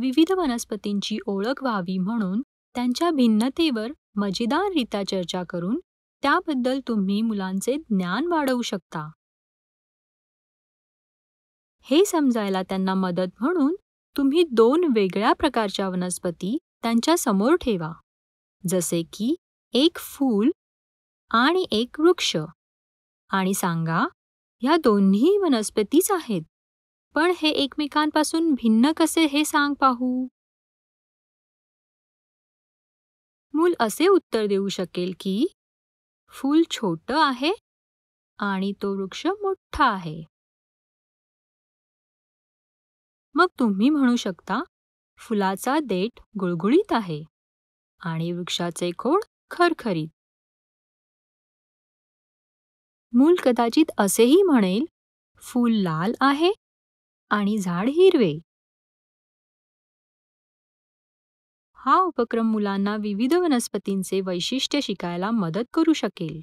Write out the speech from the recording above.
विविध वनस्पतींची ओळख व्हावी म्हणून त्यांच्या भिन्नतेवर मजेदाररित्या चर्चा करून त्याबद्दल तुम्ही मुलांचे ज्ञान वाढवू शकता हे समजायला त्यांना मदत म्हणून तुम्ही दोन वेगळ्या प्रकारच्या वनस्पती त्यांच्या समोर ठेवा जसे की एक फूल आणि एक वृक्ष आणि सांगा ह्या दोन्ही वनस्पतीच आहेत पण हे एकमेकांपासून भिन्न कसे हे सांग पाहू मूल असे उत्तर देऊ शकेल की फूल छोट आहे आणि तो वृक्ष मोठा आहे मग तुम्ही म्हणू शकता फुलाचा देठ गुळगुळीत आहे आणि वृक्षाचे खोड खरखरीत मूल कदाचित असेही म्हणेल फूल लाल आहे आणि झाड हिरवे हा उपक्रम मुलांना विविध वनस्पतींचे वैशिष्ट्य शिकायला मदत करू शकेल